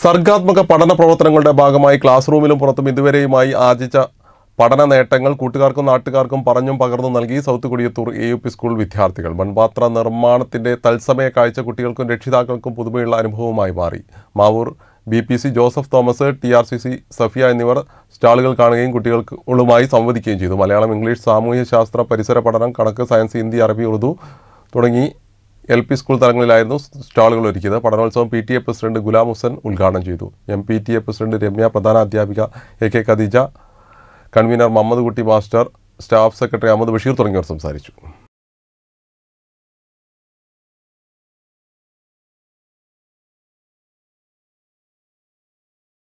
സർഗാത്മക പഠന പ്രവർത്തനങ്ങളുടെ ഭാഗമായി ക്ലാസ് റൂമിലും പുറത്തും ഇതുവരെയുമായി ആർജിച്ച പഠന നേട്ടങ്ങൾ കൂട്ടുകാർക്കും നാട്ടുകാർക്കും പറഞ്ഞും പകർന്നും നൽകി south Kodiyathur A U P school വിദ്യാർത്ഥികൾ മൺപാത്ര നിർമ്മാണത്തിൻ്റെ തത്സമയ കാഴ്ച കുട്ടികൾക്കും രക്ഷിതാക്കൾക്കും പുതുമയുള്ള അനുഭവമായി മാറി Mavoor B P C Joseph Thomas T R C C Safiya എന്നിവർ സ്റ്റാളുകൾ കാണുകയും കുട്ടികൾക്കുകളുമായി സംവദിക്കുകയും ചെയ്തു മലയാളം ഇംഗ്ലീഷ് സാമൂഹ്യശാസ്ത്ര പരിസര പഠനം കണക്ക് സയൻസ് ഹിന്ദി അറബി ഉറുദു തുടങ്ങി എൽ പി സ്കൂൾ തലങ്ങളിലായിരുന്നു സ്റ്റാളുകൾ ഒരുക്കിയത് പഠനോത്സവം P T A president Ghulam Husain ഉദ്ഘാടനം ചെയ്തു M P T A president Ramya പ്രധാന അധ്യാപിക A K Khadeeja convener Muhammad Kutty master staff secretary Ahammed Basheer തുടങ്ങിയവർ സംസാരിച്ചു